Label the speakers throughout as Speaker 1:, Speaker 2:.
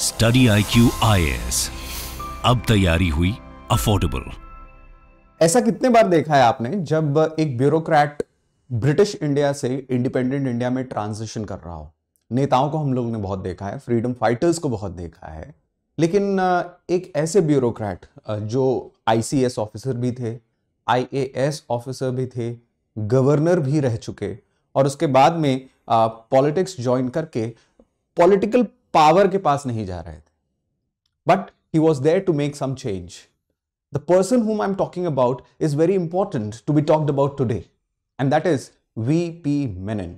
Speaker 1: Study I Q I S अब तैयारी हुई अफोर्डेबल ऐसा कितने बार देखा है आपने जब एक ब्यूरोक्रेट ब्रिटिश इंडिया से इंडिपेंडेंट इंडिया में ट्रांजिशन कर रहा हो नेताओं को हम लोगों ने बहुत देखा है फ्रीडम फाइटर्स को बहुत देखा है लेकिन एक ऐसे ब्यूरोक्रेट जो आईसीएस ऑफिसर भी थे आईएएस ऑफिसर भी थे गवर्नर भी रह चुके और उसके बाद में पॉलिटिक्स ज्वाइन करके पॉलिटिकल पावर के पास नहीं जा रहे थे but he was there to make some change the person whom I am talking about is very important to be talked about today and that is V P Menon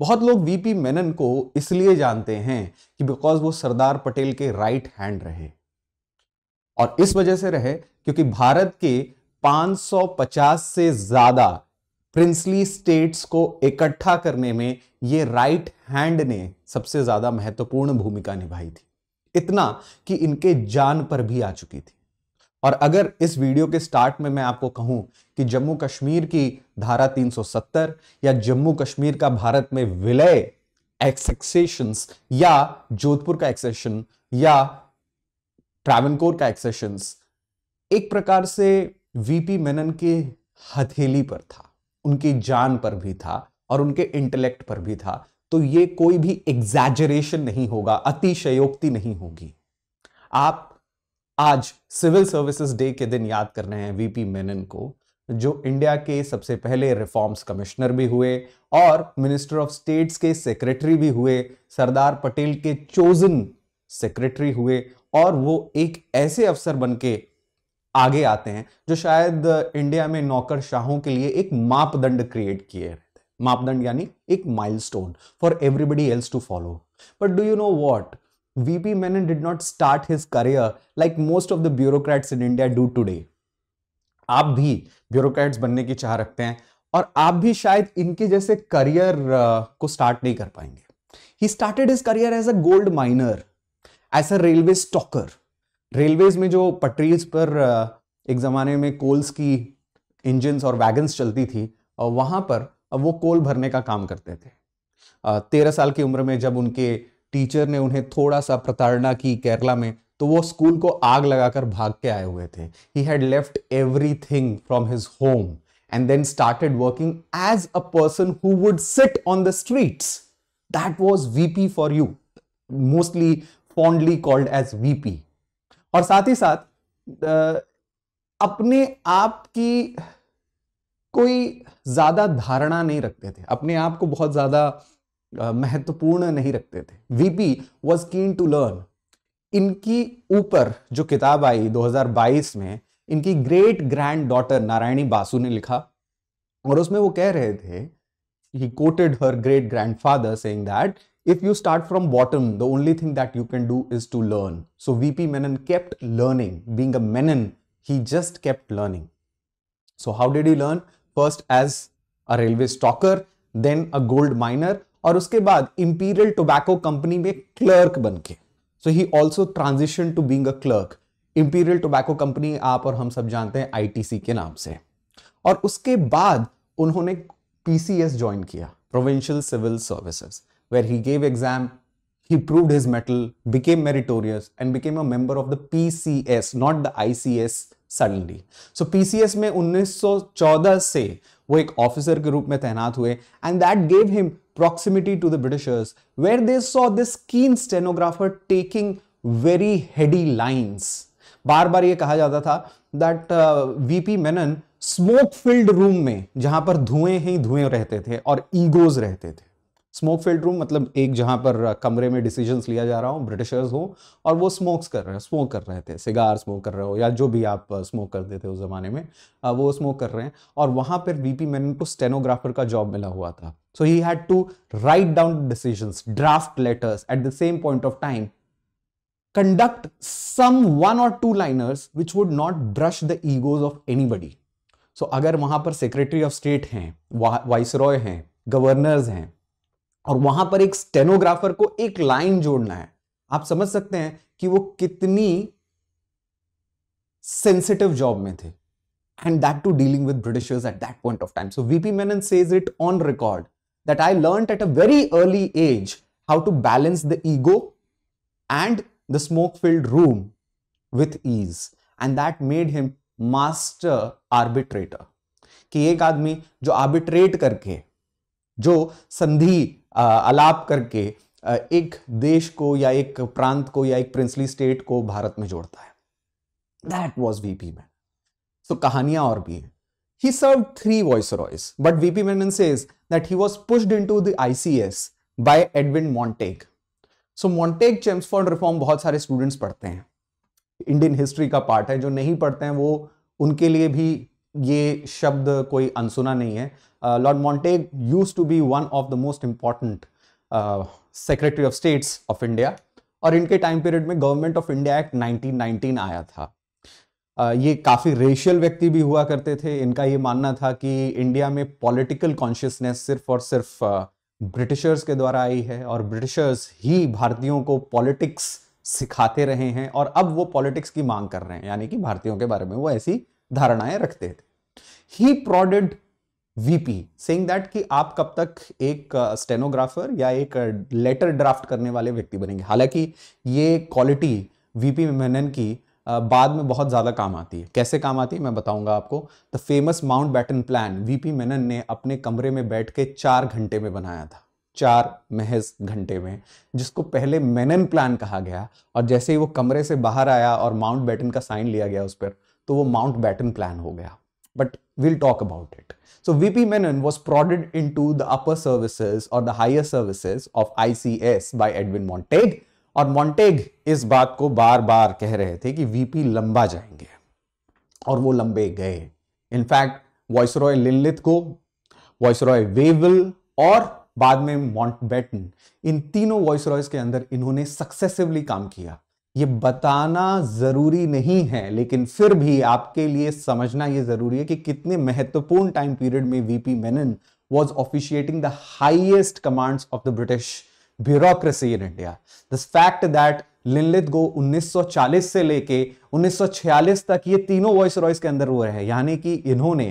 Speaker 1: बहुत लोग we P Menon को इसलिए जानते हैं कि बिकॉज वो सरदार पटेल के right hand रहे और इस वजह से रहे क्योंकि भारत के 550 से ज्यादा प्रिंसली स्टेट्स को इकट्ठा करने में ये राइट हैंड ने सबसे ज़्यादा महत्वपूर्ण भूमिका निभाई थी इतना कि इनके जान पर भी आ चुकी थी और अगर इस वीडियो के स्टार्ट में मैं आपको कहूं कि जम्मू कश्मीर की धारा 370 या जम्मू कश्मीर का भारत में विलय एक्सेक्सेशन या जोधपुर का एक्सेशन या ट्रावनकोर का एक्सेशन एक प्रकार से वीपी मेनन के हथेली पर था उनकी जान पर भी था और उनके इंटेलेक्ट पर भी था तो ये कोई भी एग्जैजरेशन नहीं होगा अतिशयोक्ति नहीं होगी आप आज सिविल सर्विसेज डे के दिन याद कर रहे हैं वीपी मेनन को जो इंडिया के सबसे पहले रिफॉर्म्स कमिश्नर भी हुए और मिनिस्टर ऑफ स्टेट्स के सेक्रेटरी भी हुए सरदार पटेल के चोजन सेक्रेटरी हुए और वो एक ऐसे अफसर बन के आगे आते हैं जो शायद इंडिया में नौकर शाहों के लिए एक मापदंड क्रिएट किए हैं मापदंड यानी एक milestone for everybody else to follow but do you know what VP Menon did not start his career like most of the bureaucrats in India do today आप भी ब्यूरोक्रेट्स बनने की चाह रखते हैं और आप भी शायद इनके जैसे करियर uh, को स्टार्ट नहीं कर पाएंगे he started his career as a gold miner as a railway stoker railways में जो पटरीज पर uh, एक ज़माने में कोल्स की इंजिन और वैगन्स चलती थी और वहां पर अब वो कोल भरने का काम करते थे तेरह साल की उम्र में जब उनके टीचर ने उन्हें थोड़ा सा प्रताड़ना की केरला में तो वो स्कूल को आग लगाकर भाग के आए हुए थे he had left everything from his home and then started working as a person who would sit on the streets that was VP for you mostly fondly called as VP और साथ ही साथ अपने आप की कोई ज्यादा धारणा नहीं रखते थे अपने आप को बहुत ज्यादा महत्वपूर्ण नहीं रखते थे VP was keen to learn इनकी ऊपर जो किताब आई 2022 में इनकी great grand daughter Narayani Basu ने लिखा और उसमें वो कह रहे थे he quoted her great grand father saying that if you start from bottom the only thing that you can do is to learn so VP Menon kept learning being a Menon he just kept learning so how did you learn first as a railway stoker then a gold miner और उसके बाद Imperial Tobacco Company में clerk बन के so he also transition to being a clerk Imperial Tobacco Company आप और हम सब जानते हैं आईटीसी के नाम से और उसके बाद उन्होंने पीसीएस ज्वाइन किया provincial civil services where he gave exam he proved his mettle became meritorious and became a member of not the I C S suddenly so PCS में 1914 से वो एक ऑफिसर के रूप में तैनात हुए and that gave him proximity to the Britishers where they saw this keen stenographer taking very heady lines बार बार ये कहा जाता था that VP Menon smoke filled room में जहां पर धुएं ही धुएं रहते थे और ईगोज रहते थे स्मोक फील्ड रूम मतलब एक जहाँ पर कमरे में डिसीजंस लिया जा रहा हो ब्रिटिशर्स हो और वो स्मोक्स कर रहे हैं स्मोक कर रहे थे सिगार स्मोक कर रहे हो या जो भी आप स्मोक uh, करते थे उस ज़माने में uh, वो स्मोक कर रहे हैं और वहाँ पर वी पी मैन को स्टेनोग्राफर का जॉब मिला हुआ था so he had to write down decisions draft letters at the same point of time conduct some one or two liners which would not brush the egos of any so अगर वहां पर secretary of state हैं viceroy हैं governors हैं और वहां पर एक स्टेनोग्राफर को एक लाइन जोड़ना है आप समझ सकते हैं कि वो कितनी सेंसिटिव जॉब में थे and that to dealing with Britishers at that point of time so VP Menon says it on record that I learn at a very early age how to balance the ego and the smoke filled room with ease and that made him master arbitrator कि एक आदमी जो arbitrate करके जो संधि अलाप करके एक देश को या एक प्रांत को या एक प्रिंसली स्टेट को भारत में जोड़ता है that was VP Menon so कहानियां और भी हैं he serve he served three viceroys, but VP Menon says that he was pushed into the ICS by Edwin Montague. So Montague Chelmsford reform बहुत सारे स्टूडेंट्स पढ़ते हैं इंडियन हिस्ट्री का part है जो नहीं पढ़ते हैं वो उनके लिए भी ये शब्द कोई अनसुना नहीं है Uh, Lord Montague used to be one of the most important secretary of states of India और इनके टाइम पीरियड में गवर्नमेंट ऑफ इंडिया एक्ट 1919 आया था uh, ये काफ़ी रेशियल व्यक्ति भी हुआ करते थे इनका ये मानना था कि इंडिया में पॉलिटिकल कॉन्शियसनेस सिर्फ और सिर्फ ब्रिटिशर्स uh, के द्वारा आई है और ब्रिटिशर्स ही भारतीयों को पॉलिटिक्स सिखाते रहे हैं और अब वो पॉलिटिक्स की मांग कर रहे हैं यानी कि भारतीयों के बारे में वो ऐसी धारणाएं रखते थे he prodded VP saying that कि आप कब तक एक स्टेनोग्राफर uh, या एक लेटर uh, ड्राफ्ट करने वाले व्यक्ति बनेंगे हालांकि ये क्वालिटी वीपी मेनन की uh, बाद में बहुत ज़्यादा काम आती है कैसे काम आती है मैं बताऊंगा आपको the famous Mountbatten plan VP Menon ने अपने कमरे में बैठ के चार घंटे में बनाया था चार महज घंटे में जिसको पहले मेनन प्लान कहा गया और जैसे ही वो कमरे से बाहर आया और माउंट बैटन का साइन लिया गया उस पर तो वो माउंट बैटन प्लान हो गया but We'll talk about it. So VP Menon was prodded into the upper services or the higher services of ICS by Edwin Montague और मॉन्टेग इस बात को बार बार कह रहे थे कि वीपी लंबा जाएंगे और वो लंबे गए इनफैक्ट वॉइस रॉय लिनलिथ को वॉइस रॉय वेवल और बाद में मॉन्टबेटन इन तीनों वॉइस रॉयस के अंदर इन्होंने सक्सेसिवली काम किया ये बताना ज़रूरी नहीं है लेकिन फिर भी आपके लिए समझना ये ज़रूरी है कि कितने महत्वपूर्ण टाइम पीरियड में VP Menon was officiating the highest commands of the British bureaucracy in India this fact that Linlithgow 1940 से लेके 1946 तक ये तीनों वॉइस रॉयस के अंदर हुए हैं यानी कि इन्होंने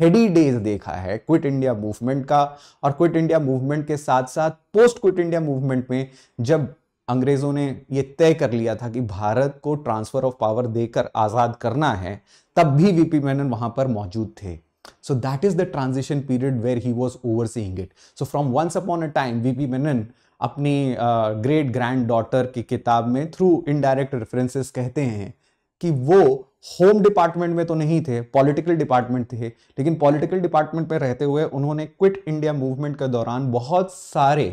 Speaker 1: हेडी डेज देखा है क्विट इंडिया मूवमेंट का और क्विट इंडिया मूवमेंट के साथ साथ पोस्ट क्विट इंडिया मूवमेंट में जब अंग्रेज़ों ने यह तय कर लिया था कि भारत को ट्रांसफ़र ऑफ पावर देकर आज़ाद करना है तब भी वीपी मेनन वहाँ पर मौजूद थे so that is the transition period where he was over overseeing it so from once upon a time VP Menon अपनी ग्रेट ग्रैंड डॉटर की किताब में थ्रू इनडायरेक्ट रेफरेंसेस कहते हैं कि वो होम डिपार्टमेंट में तो नहीं थे पॉलिटिकल डिपार्टमेंट थे लेकिन पॉलिटिकल डिपार्टमेंट पर रहते हुए उन्होंने क्विट इंडिया मूवमेंट के दौरान बहुत सारे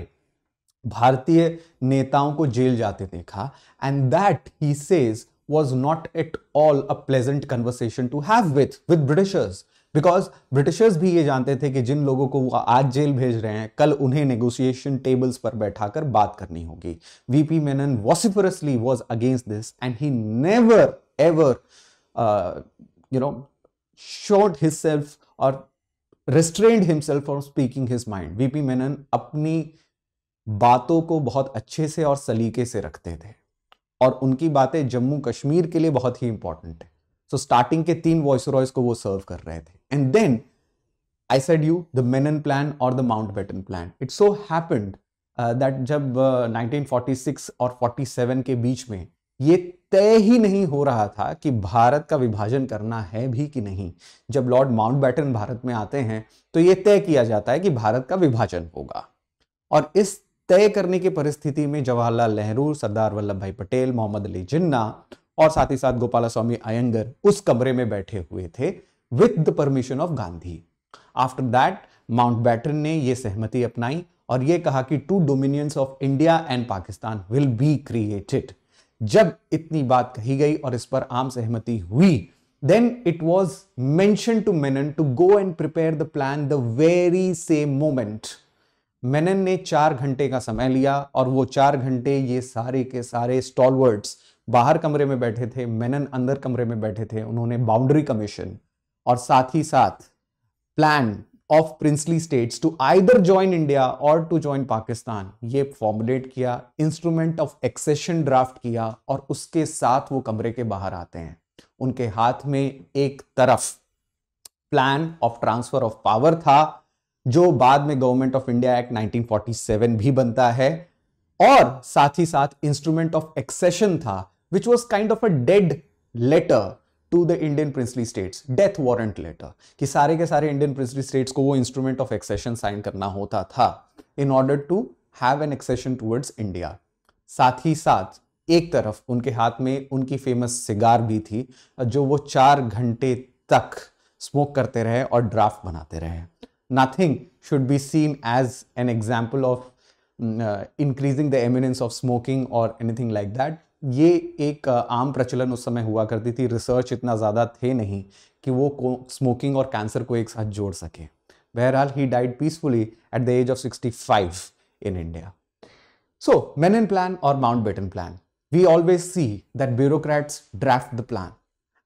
Speaker 1: भारतीय नेताओं को जेल जाते देखा and that he says was not at all a pleasant conversation to have with with Britishers because Britishers भी ये जानते थे कि जिन लोगों को वो आज जेल भेज रहे हैं कल उन्हें नेगोशिएशन टेबल्स पर बैठाकर बात करनी होगी VP Menon vociferously was against this and he never ever you know showed his self और restrained himself for speaking his mind VP Menon अपनी बातों को बहुत अच्छे से और सलीके से रखते थे और उनकी बातें जम्मू कश्मीर के लिए बहुत ही इंपॉर्टेंट है सो so, स्टार्टिंग के तीन वॉइस रॉयस को वो सर्व कर रहे थे and then I said you the main plan और the Mountbatten plan it so happened that जब uh, 1946 और 47 के बीच में ये तय ही नहीं हो रहा था कि भारत का विभाजन करना है भी कि नहीं जब लॉर्ड माउंटबेटन भारत में आते हैं तो ये तय किया जाता है कि भारत का विभाजन होगा और इस तय करने की परिस्थिति में जवाहरलाल नेहरू सरदार वल्लभ भाई पटेल मोहम्मद अली जिन्ना और साथ ही साथ गोपाला स्वामी अयंगर उस कमरे में बैठे हुए थे with the permission of Gandhi after that Mountbatten ने यह सहमति अपनाई और यह कहा कि two dominions of India and Pakistan will be created जब इतनी बात कही गई और इस पर आम सहमति हुई then it was mention to Menon to go and prepare the plan the very same moment Menon ने चार घंटे का समय लिया और वो चार घंटे ये सारे के सारे स्टॉलवर्ड्स बाहर कमरे में बैठे थे मेनन अंदर कमरे में बैठे थे उन्होंने बाउंड्री कमीशन और साथ ही साथ plan of princely states to either join India or to join Pakistan ये फॉर्मुलेट किया इंस्ट्रूमेंट ऑफ एक्सेशन ड्राफ्ट किया और उसके साथ वो कमरे के बाहर आते हैं उनके हाथ में एक तरफ plan of transfer of power था जो बाद में गवर्नमेंट ऑफ इंडिया एक्ट 1947 भी बनता है और साथ ही साथ इंस्ट्रूमेंट ऑफ एक्सेशन था which was kind of a dead letter to the Indian princely states death warrant letter कि सारे के सारे इंडियन प्रिंसली स्टेट्स को वो इंस्ट्रूमेंट ऑफ एक्सेशन साइन करना होता था in order to have an accession towards India साथ ही साथ एक तरफ उनके हाथ में उनकी फेमस सिगार भी थी जो वो चार घंटे तक स्मोक करते रहे और ड्राफ्ट बनाते रहे nothing should be seen as an example of mm, uh, increasing the eminence of smoking or anything like that ये एक uh, आम प्रचलन उस समय हुआ करती थी रिसर्च इतना ज़्यादा थे नहीं कि वो स्मोकिंग और कैंसर को एक साथ जोड़ सके बहरहाल he died peacefully at the age of 65 in India. So, Menon Plan or Mountbatten Plan. We always see that bureaucrats draft the plan.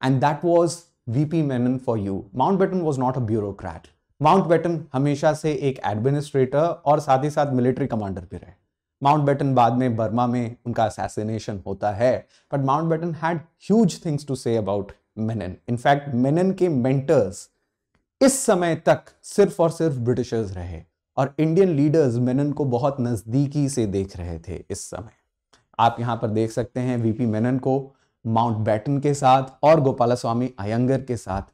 Speaker 1: And that was VP Menon for you. Mountbatten was not a bureaucrat. Batten हमेशा से एक administrator और साथ ही साथ military commander भी रहे baton बाद में बर्मा में उनका असैसिनेशन होता है but Batten had huge things to say about Menon in fact Menon के मेंटर्स इस समय तक सिर्फ और सिर्फ ब्रिटिशर्स रहे और इंडियन लीडर्स मेनन को बहुत नज़दीकी से देख रहे थे इस समय आप यहां पर देख सकते हैं वीपी मेनन को माउंट बैटन के साथ और गोपाला स्वामी अयंगर के साथ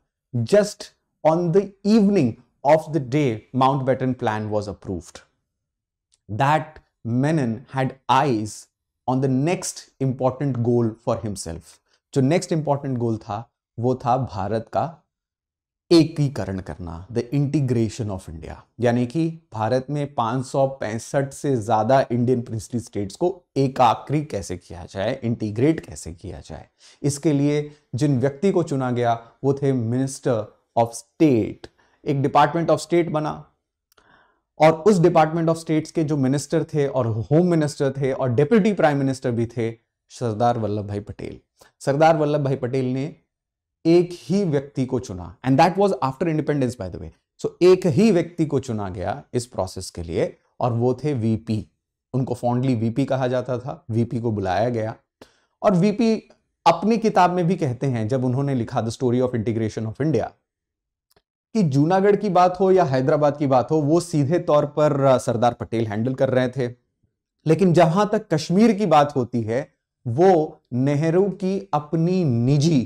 Speaker 1: just on the evening of the day Mountbatten plan was approved. That Menon had eyes on the next important goal for himself. जो next important goal था वो था भारत का एकीकरण करना द इंटीग्रेशन ऑफ इंडिया यानी कि भारत में पाँच से ज़्यादा इंडियन प्रिंसली स्टेट्स को एकाग्री कैसे किया जाए इंटीग्रेट कैसे किया जाए इसके लिए जिन व्यक्ति को चुना गया वो थे मिनिस्टर ऑफ स्टेट एक डिपार्टमेंट ऑफ स्टेट बना और उस डिपार्टमेंट ऑफ स्टेट्स के जो मिनिस्टर थे और होम मिनिस्टर थे और डिप्यूटी प्राइम मिनिस्टर भी थे सरदार वल्लभ भाई पटेल सरदार वल्लभ भाई पटेल ने एक ही व्यक्ति को चुना and that was after independence by the way so एक ही व्यक्ति को चुना गया इस प्रोसेस के लिए और वो थे वीपी उनको फॉन्डली वीपी कहा जाता था वीपी को बुलाया गया और वीपी अपनी किताब में भी कहते हैं जब उन्होंने लिखा the story of integration of India कि जूनागढ़ की बात हो या हैदराबाद की बात हो वो सीधे तौर पर सरदार पटेल हैंडल कर रहे थे लेकिन जहां तक कश्मीर की बात होती है वो नेहरू की अपनी निजी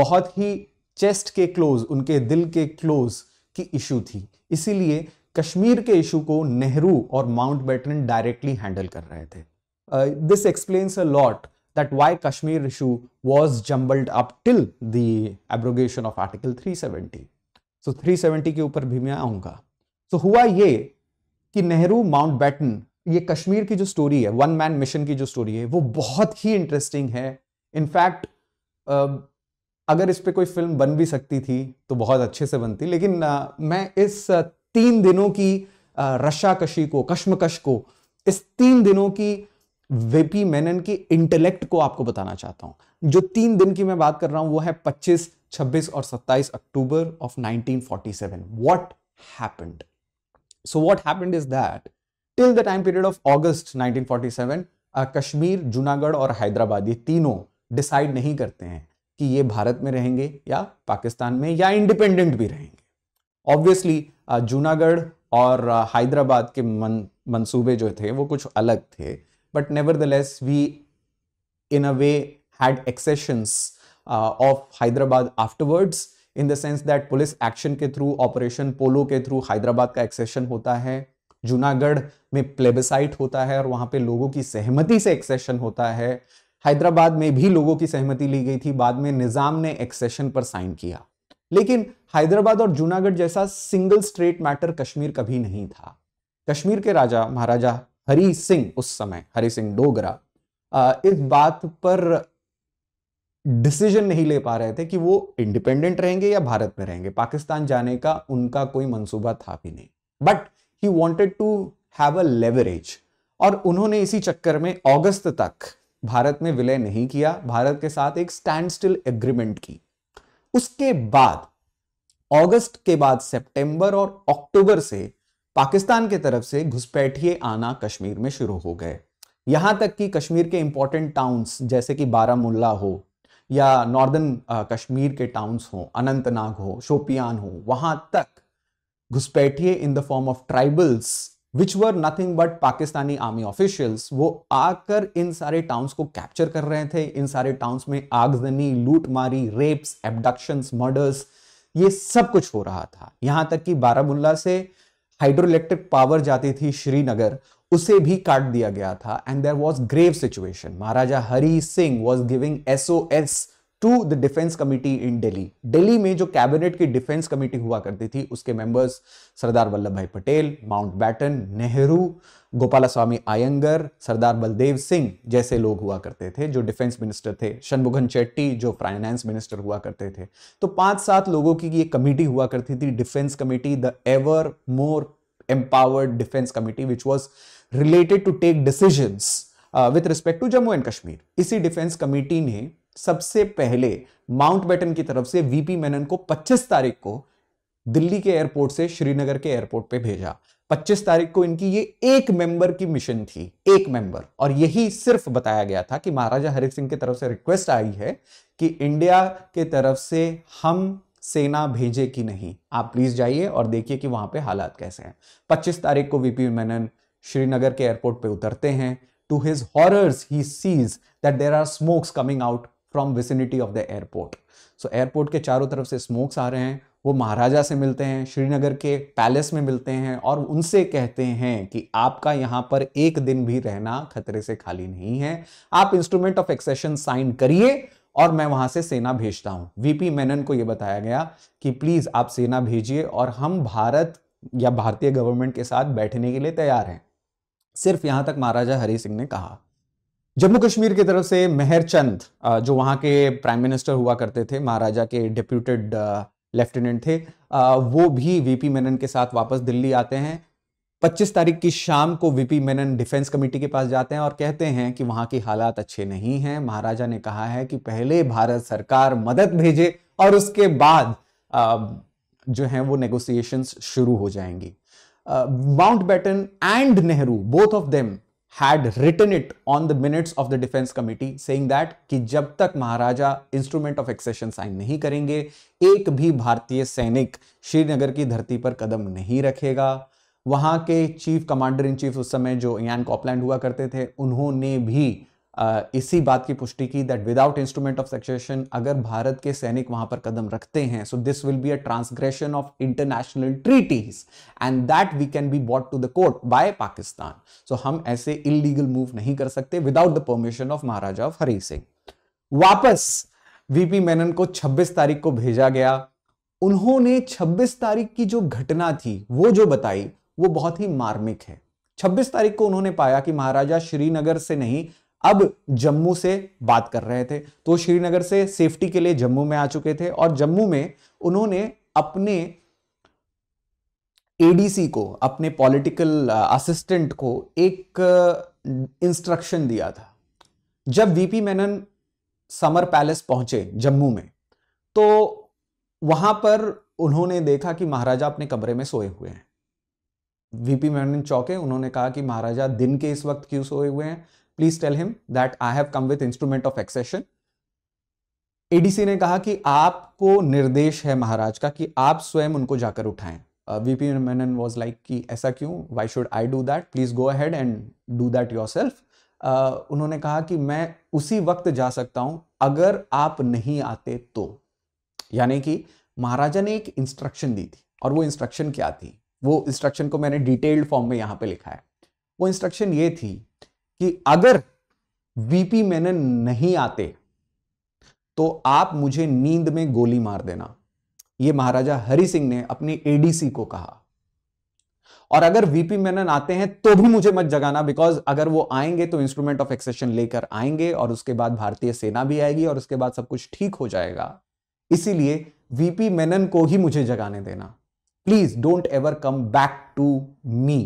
Speaker 1: बहुत ही चेस्ट के क्लोज उनके दिल के क्लोज की इशू थी इसीलिए कश्मीर के इशू को नेहरू और माउंट बैटन डायरेक्टली हैंडल कर रहे थे this explains a lot that why Kashmir issue was jumbled up till the abrogation of article three 370. So so 370 के ऊपर भी मैं आऊंगा सो so हुआ ये कि नेहरू माउंट बैटन ये कश्मीर की जो स्टोरी है वन मैन मिशन की जो स्टोरी है वो बहुत ही इंटरेस्टिंग है इनफैक्ट अगर इस पर कोई फिल्म बन भी सकती थी तो बहुत अच्छे से बनती लेकिन आ, मैं इस तीन दिनों की रशाकशी को कश्मकश को इस तीन दिनों की वेपी मेनन के इंटेलेक्ट को आपको बताना चाहता हूं जो तीन दिन की मैं बात कर रहा हूं वो है 25, 26 और 27 October of 1947 what happened so what happened is that till the time period of August 1947 Kashmir Junagadh और हैदराबाद ये तीनों डिसाइड नहीं करते हैं कि ये भारत में रहेंगे या पाकिस्तान में या इंडिपेंडेंट भी रहेंगे ऑब्वियसली जूनागढ़ uh, और हैदराबाद uh, के मन, मंसूबे जो थे वो कुछ अलग थे but nevertheless we in a way had accessions uh, of Hyderabad afterwards in the sense that police action के through operation polo के through हैदराबाद का accession होता है जूनागढ़ में प्लेबसाइट होता है और वहां पे लोगों की सहमति से एक्सेशन होता है हैदराबाद में भी लोगों की सहमति ली गई थी बाद में निज़ाम ने एक्सेशन पर साइन किया लेकिन हैदराबाद और जूनागढ़ जैसा सिंगल स्ट्रेट मैटर कश्मीर कभी नहीं था कश्मीर के राजा महाराजा हरी सिंह उस समय हरी सिंह डोगरा इस बात पर डिसीजन नहीं ले पा रहे थे कि वो इंडिपेंडेंट रहेंगे या भारत में रहेंगे पाकिस्तान जाने का उनका कोई मंसूबा था भी नहीं but he wanted to have a leverage और उन्होंने इसी चक्कर में अगस्त तक भारत में विलय नहीं किया भारत के साथ एक स्टैंड स्टिल एग्रीमेंट की उसके बाद अगस्त के बाद सितंबर और अक्टूबर से पाकिस्तान के तरफ से घुसपैठिए आना कश्मीर में शुरू हो गए यहाँ तक कि कश्मीर के इंपॉर्टेंट टाउन्स जैसे कि बारामुल्ला हो या नॉर्दर्न कश्मीर के टाउन्स हो अनंतनाग हो शोपियान हो वहाँ तक घुसपैठिए in the form of tribals which were nothing but Pakistani army officials वो आकर इन सारे टाउन्स को कैप्चर कर रहे थे इन सारे टाउन्स में आगजनी लूटमारी रेप्स एबडक्शंस मर्डर्स ये सब कुछ हो रहा था यहाँ तक कि बारामुल्ला से इलेक्ट्रिक पावर जाती थी श्रीनगर उसे भी काट दिया गया था and there was grave situation Maharaja Hari Singh was giving S O S to the defence committee in Delhi Delhi में जो कैबिनेट की डिफेंस कमेटी हुआ करती थी उसके members Sardar Vallabhbhai Patel Mountbatten Nehru Gopalaswami Ayyangar Sardar Baldev Singh जैसे लोग हुआ करते थे जो डिफेंस मिनिस्टर थे शनमुगन चेट्टी जो फाइनेंस मिनिस्टर हुआ करते थे तो पांच सात लोगों की ये कमेटी हुआ करती थी defence committee the ever more empowered defence committee which was related to take decision with respect to Jammu and Kashmir इसी डिफेंस कमेटी ने सबसे पहले माउंट बेटन की तरफ से वीपी मेनन को 25 तारीख को दिल्ली के एयरपोर्ट से श्रीनगर के एयरपोर्ट पे भेजा 25 तारीख को इनकी ये एक मेंबर की मिशन थी एक मेंबर और यही सिर्फ बताया गया था कि महाराजा हरि सिंह की तरफ से रिक्वेस्ट आई है कि इंडिया के तरफ से हम सेना भेजे कि नहीं आप प्लीज जाइए और देखिए कि वहां पे हालात कैसे हैं 25 तारीख को वीपी मेनन श्रीनगर के एयरपोर्ट पे उतरते हैं to his horrors he sees that there are smokes coming out from vicinity of the airport so airport के चारों तरफ से स्मोक्स आ रहे हैं वो महाराजा से मिलते हैं श्रीनगर के पैलेस में मिलते हैं और उनसे कहते हैं कि आपका यहाँ पर एक दिन भी रहना खतरे से खाली नहीं है आप इंस्ट्रूमेंट ऑफ एक्सेशन साइन करिए और मैं वहां से सेना भेजता हूँ वीपी मेनन को यह बताया गया कि प्लीज आप सेना भेजिए और हम भारत या भारतीय गवर्नमेंट के साथ बैठने के लिए तैयार हैं सिर्फ यहां तक महाराजा हरि सिंह ने कहा जम्मू कश्मीर की तरफ से मेहर चंद जो वहां के प्राइम मिनिस्टर हुआ करते थे महाराजा के डिप्यूटेड लेफ्टिनेंट थे वो भी वीपी मेनन के साथ वापस दिल्ली आते हैं 25 तारीख की शाम को वीपी मेनन डिफेंस कमेटी के पास जाते हैं और कहते हैं कि वहां की हालात अच्छे नहीं हैं महाराजा ने कहा है कि पहले भारत सरकार मदद भेजे और उसके बाद जो है वो नेगोसिएशन शुरू हो जाएंगी Mountbatten and Nehru both of them had written it on the minutes of the defense committee saying that कि जब तक Maharaja instrument of accession sign नहीं करेंगे एक भी भारतीय सैनिक श्रीनगर की धरती पर कदम नहीं रखेगा वहां के चीफ कमांडर इन चीफ उस समय जो यान कॉपलैंड हुआ करते थे उन्होंने भी इसी बात की पुष्टि की that without instrument of succession अगर भारत के सैनिक वहां पर कदम रखते हैं so this will be a transgression of international treaties and that we can be brought to the court by Pakistan so हम ऐसे इलीगल मूव नहीं कर सकते without the permission of Maharaja of Hari Singh वापस वीपी मेनन को 26 तारीख को भेजा गया उन्होंने 26 तारीख की जो घटना थी वो जो बताई वो बहुत ही मार्मिक है 26 तारीख को उन्होंने पाया कि महाराजा श्रीनगर से नहीं अब जम्मू से बात कर रहे थे तो श्रीनगर से सेफ्टी के लिए जम्मू में आ चुके थे और जम्मू में उन्होंने अपने एडीसी को अपने पॉलिटिकल असिस्टेंट uh, को एक इंस्ट्रक्शन uh, दिया था जब वीपी मेनन समर पैलेस पहुंचे जम्मू में तो वहां पर उन्होंने देखा कि महाराजा अपने कमरे में सोए हुए हैं वीपी मेनन चौके उन्होंने कहा कि महाराजा दिन के इस वक्त क्यों सोए हुए हैं please tell him that I have come with instrument of accession ADC ने कहा कि आपको निर्देश है महाराज का कि आप स्वयं उनको जाकर उठाएं वीपी मेनन वाज लाइक कि ऐसा क्यों why should I do that please go ahead and do that yourself उन्होंने कहा कि मैं उसी वक्त जा सकता हूं अगर आप नहीं आते तो यानी कि महाराजा ने एक इंस्ट्रक्शन दी थी और वो इंस्ट्रक्शन क्या थी वो इंस्ट्रक्शन को मैंने डिटेल्ड फॉर्म में यहां पे लिखा है वो इंस्ट्रक्शन ये थी कि अगर वीपी मेनन नहीं आते तो आप मुझे नींद में गोली मार देना यह महाराजा हरि सिंह ने अपनी एडीसी को कहा और अगर वीपी मेनन आते हैं तो भी मुझे मत जगाना बिकॉज अगर वो आएंगे तो इंस्ट्रूमेंट ऑफ एक्सेशन लेकर आएंगे और उसके बाद भारतीय सेना भी आएगी और उसके बाद सब कुछ ठीक हो जाएगा इसीलिए वीपी मेनन को ही मुझे जगाने देना please don't ever come back to me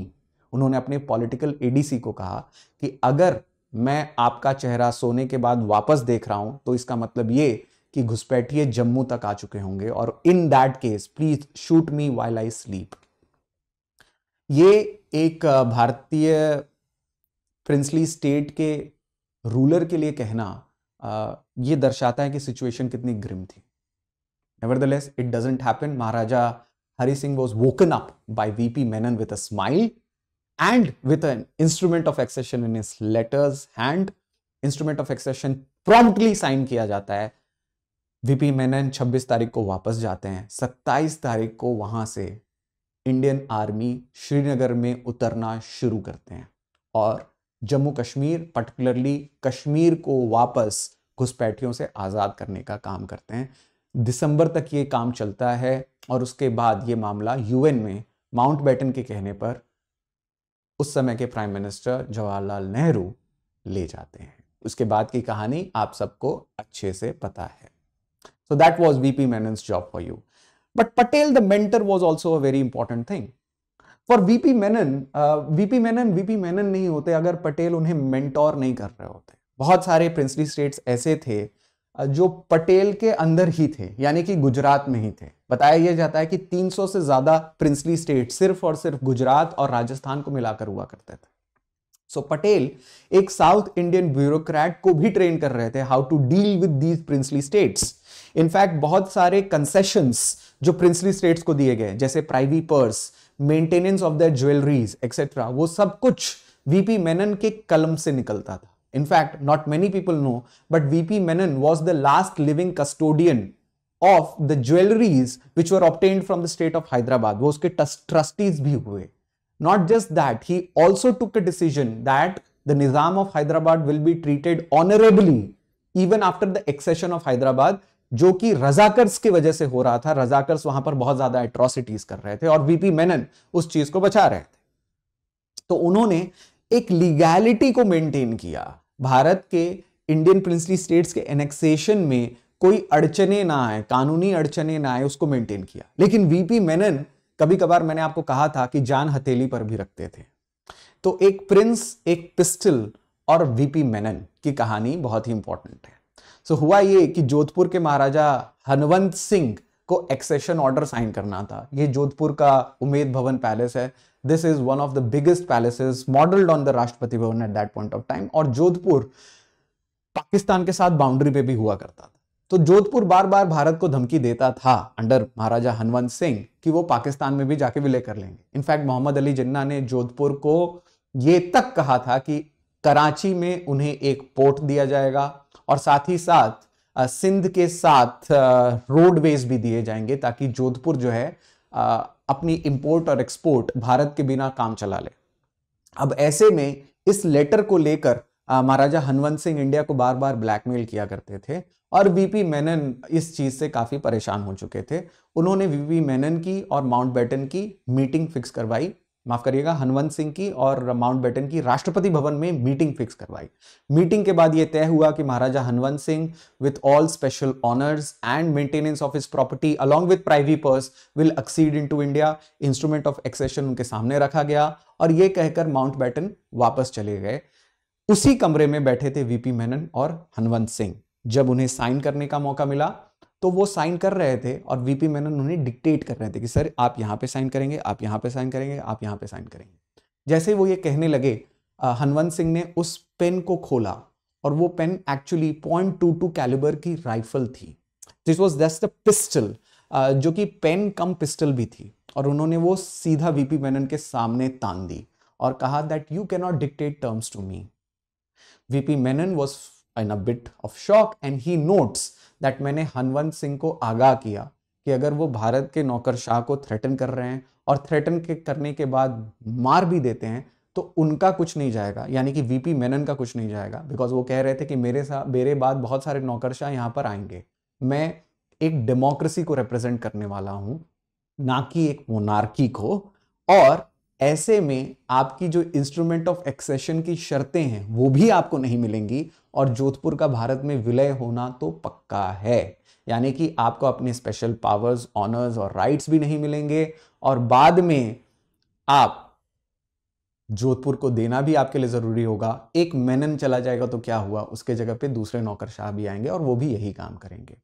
Speaker 1: उन्होंने अपने पॉलिटिकल एडीसी को कहा कि अगर मैं आपका चेहरा सोने के बाद वापस देख रहा हूं तो इसका मतलब ये कि घुसपैठिए जम्मू तक आ चुके होंगे और in that case please shoot me while I sleep ये एक भारतीय प्रिंसली स्टेट के रूलर के लिए कहना ये दर्शाता है कि सिचुएशन कितनी ग्रिम थी nevertheless it doesn't happen Maharaja Hari Singh was woken up by VP Menon with a smile and with an instrument of accession in his letters hand instrument of accession promptly sign kiya jata hai vp menon 26 tarikh ko wapas jate hain 27 tarikh ko wahan se indian army Srinagar mein utarna shuru karte hain aur Jammu Kashmir particularly Kashmir को वापस घुसपैठियों से आज़ाद करने का काम करते हैं दिसंबर तक ये काम चलता है और उसके बाद ये मामला यूएन में माउंट बैटन के कहने पर उस समय के प्राइम मिनिस्टर जवाहरलाल नेहरू ले जाते हैं उसके बाद की कहानी आप सबको अच्छे से पता है so that was VP P job for you but Patel the mentor was also a very important thing for VP Menon VP Menon VP Menon नहीं होते अगर पटेल उन्हें मेंटोर नहीं कर रहे होते बहुत सारे प्रिंसली स्टेट्स ऐसे थे जो पटेल के अंदर ही थे यानी कि गुजरात में ही थे बताया यह जाता है कि 300 से ज्यादा प्रिंसली स्टेट सिर्फ और सिर्फ गुजरात और राजस्थान को मिलाकर हुआ करते थे सो so, पटेल एक साउथ इंडियन ब्यूरोक्रेट को भी ट्रेन कर रहे थे how to deal with these princely states in fact बहुत सारे कंसेशंस जो प्रिंसली स्टेट्स को दिए गए जैसे privy purse maintenance of the jewelleries etcetera वो सब कुछ वीपी मेनन के कलम से निकलता था In fact, not many people know, but VP Menon was the last living custodian of the jewelries which were obtained from the state of Hyderabad. वो उसके trustees bhi hue Not just that, he also took a decision that the Nizam of Hyderabad will be treated honorably even after the accession of Hyderabad, जो कि रजाकर्स की वजह से हो रहा था रजाकर्स वहां पर बहुत ज्यादा एट्रोसिटीज कर रहे थे और वीपी मेनन उस चीज को बचा रहे थे तो उन्होंने एक लीगैलिटी को मेंटेन किया भारत के इंडियन प्रिंसली स्टेट्स के एनेक्सेशन में कोई अड़चने ना आए कानूनी अड़चने ना आए उसको मेंटेन किया लेकिन वीपी मेनन कभी कभार मैंने आपको कहा था कि जान हथेली पर भी रखते थे तो एक प्रिंस एक पिस्टल और वीपी मेनन की कहानी बहुत ही इंपॉर्टेंट है सो so, हुआ ये कि जोधपुर के महाराजा हनवंत सिंह को एक्सेशन ऑर्डर साइन करना था ये जोधपुर का उमेद भवन पैलेस है this is one of the biggest palaces modelled on the Rashtrapati Bhavan at that point of time और जोधपुर पाकिस्तान के साथ बाउंड्री पे भी हुआ करता था तो जोधपुर बार बार भारत को धमकी देता था अंडर महाराजा हनवंत सिंह कि वो पाकिस्तान में भी जाके विलय कर लेंगे इनफैक्ट मोहम्मद अली जिन्ना ने जोधपुर को ये तक कहा था कि कराची में उन्हें एक पोर्ट दिया जाएगा और साथ ही साथ सिंध के साथ रोडवेज भी दिए जाएंगे ताकि जोधपुर जो है अपनी इंपोर्ट और एक्सपोर्ट भारत के बिना काम चला ले अब ऐसे में इस लेटर को लेकर महाराजा हनवंत सिंह इंडिया को बार बार ब्लैकमेल किया करते थे और वीपी मेनन इस चीज़ से काफ़ी परेशान हो चुके थे उन्होंने वीपी मेनन की और माउंट बैटन की मीटिंग फिक्स करवाई माफ करिएगा हनवंत सिंह की और माउंट बेटन की राष्ट्रपति भवन में मीटिंग फिक्स करवाई मीटिंग के बाद यह तय हुआ कि Maharaja Hanwant Singh with all special honours and maintenance of his property along with privy purse will accede into India instrument of accession उनके सामने रखा गया और यह कहकर माउंट बैटन वापस चले गए उसी कमरे में बैठे थे वीपी मेनन और हनवंत सिंह जब उन्हें साइन करने का मौका मिला तो वो साइन कर रहे थे और वीपी मेनन उन्हें डिक्टेट कर रहे थे कि सर आप यहाँ पे साइन करेंगे आप यहाँ पे साइन करेंगे आप यहाँ पे साइन करेंगे जैसे ही वो ये कहने लगे हनवंत सिंह ने उस पेन को खोला और वो pen actually point two two calibre की राइफल थी this was just a pistol जो कि पेन कम पिस्टल भी थी और उन्होंने वो सीधा वीपी मेनन के सामने तान दी और कहा that you cannot dictate terms to me VP Menon was in a bit of shock and he notes that मैंने हनवंत सिंह को आगाह किया कि अगर वो भारत के नौकर शाह को थ्रेटन कर रहे हैं और थ्रेटन के करने के बाद मार भी देते हैं तो उनका कुछ नहीं जाएगा यानी कि वीपी मेनन का कुछ नहीं जाएगा बिकॉज वो कह रहे थे कि मेरे साथ मेरे बाद बहुत सारे नौकरशाह यहाँ पर आएंगे मैं एक डेमोक्रेसी को रिप्रेजेंट करने वाला हूँ ना कि एक मोनार्की को और ऐसे में आपकी जो इंस्ट्रूमेंट ऑफ एक्सेशन की शर्तें हैं वो भी आपको नहीं मिलेंगी और जोधपुर का भारत में विलय होना तो पक्का है यानी कि आपको अपने स्पेशल पावर्स ऑनर्स और राइट्स भी नहीं मिलेंगे और बाद में आप जोधपुर को देना भी आपके लिए ज़रूरी होगा एक मेनन चला जाएगा तो क्या हुआ उसके जगह पे दूसरे नौकरशाह भी आएंगे और वो भी यही काम करेंगे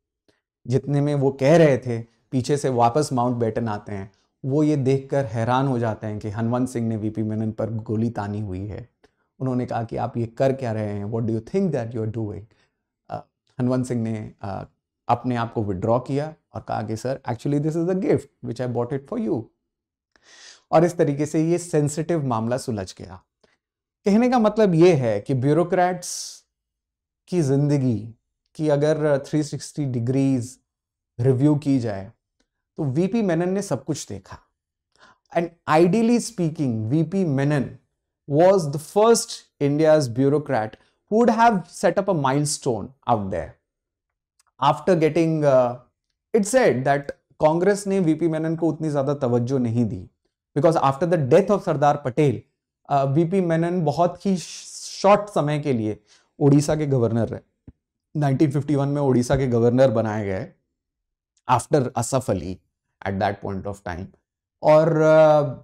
Speaker 1: जितने में वो कह रहे थे पीछे से वापस माउंट बेटन आते हैं वो ये देखकर हैरान हो जाते हैं कि हनवंत सिंह ने वीपी मेनन पर गोली तानी हुई है उन्होंने कहा कि आप ये कर क्या रहे हैं what do you think that you are doing Hanwant Singh ने uh, अपने आप को विड्रॉ किया और कहा कि sir actually this is a gift which I bought it for you और इस तरीके से ये सेंसिटिव मामला सुलझ गया कहने का मतलब ये है कि ब्यूरोक्रेट्स की जिंदगी की अगर 360 डिग्रीज रिव्यू की जाए तो वीपी मेनन ने सब कुछ देखा and ideally speaking VP Menon was the first India bureaucrat would have set up a milestone out there after getting it said that Congress ने वीपी मेनन को उतनी ज्यादा तवज्जो नहीं दी because after the death of Sardar Patel VP Menon बहुत ही शॉर्ट समय के लिए उड़ीसा के गवर्नर रहे 1951 में उड़ीसा के गवर्नर बनाए गए after Asaf Ali at that point of time और uh,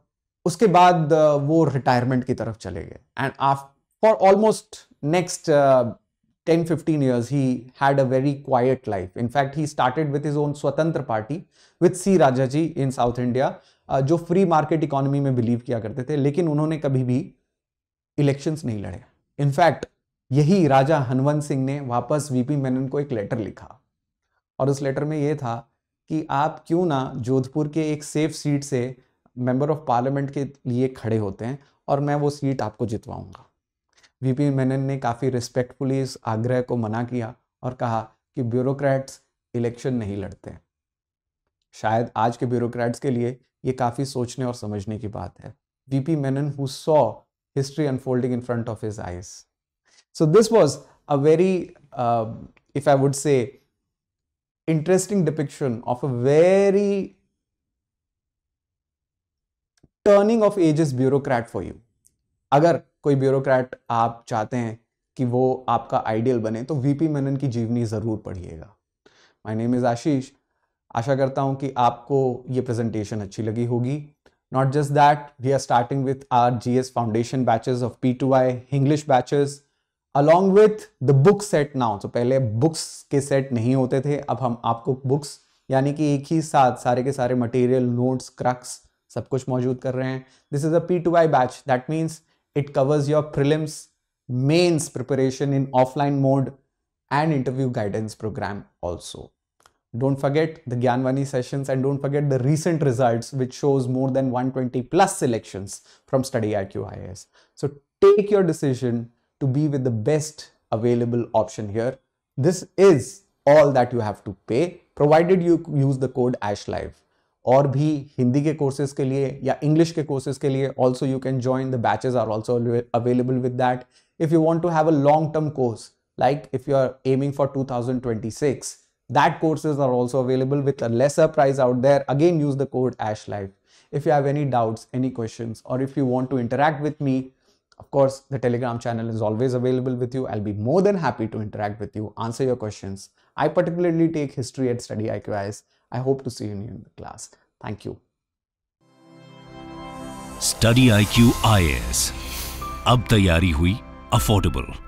Speaker 1: उसके बाद uh, वो रिटायरमेंट की तरफ चले गए and for almost next ten fifteen years he had a very quiet life in fact he started with his own Swatantra party with C Rajaji in south India जो free market economy में believe किया करते थे लेकिन उन्होंने कभी भी इलेक्शंस नहीं लड़े इनफैक्ट यही राजा हनवंत सिंह ने वापस वीपी मेनन को एक लेटर लिखा और उस लेटर में यह था कि आप क्यों ना जोधपुर के एक सेफ सीट से मेंबर ऑफ पार्लियामेंट के लिए खड़े होते हैं और मैं वो सीट आपको जितवाऊंगा वीपी मेनन ने काफ़ी रिस्पेक्टफुली इस आग्रह को मना किया और कहा कि ब्यूरोक्रेट्स इलेक्शन नहीं लड़ते शायद आज के ब्यूरोक्रेट्स के लिए ये काफ़ी सोचने और समझने की बात है VP Menon who saw history unfolding in front of his eyes so this was a very if I would say interesting depiction of a very turning of ages bureaucrat for you अगर कोई ब्यूरोक्रेट आप चाहते हैं कि वो आपका ideal बने तो वीपी मेनन की जीवनी ज़रूर पढ़िएगा माय नेम इज़ आशीष आशा करता हूं कि आपको ये प्रेजेंटेशन अच्छी लगी होगी not just that we are starting with R G S foundation batches of P two I English batches along with the book set now so पहले books के set नहीं होते थे अब हम आपको books यानी कि एक ही साथ सारे के सारे material notes crux सब कुछ मौजूद कर रहे हैं this is a P2I batch that means it covers your prelims mains preparation in offline mode and interview guidance program also don't forget the Gyanwani sessions and don't forget the recent results which shows more than 120 plus selections from study IQ IS so take your decision to be with the best available option here. This is all that you have to pay provided you use the code ASHLIVE. Or, be Hindi ke courses ke liye ya English ke courses ke liye, also you can join. The batches are also available with that. If you want to have a long-term course, like if you are aiming for 2026 that courses are also available with a lesser price out there again use the code ashlife if you have any doubts any questions or if you want to interact with me of course, the Telegram channel is always available with you. I'll be more than happy to interact with you, answer your questions. I particularly take history at Study IQIS. I hope to see you in the class. Thank you. Study IQ IS. अब तैयारी हुई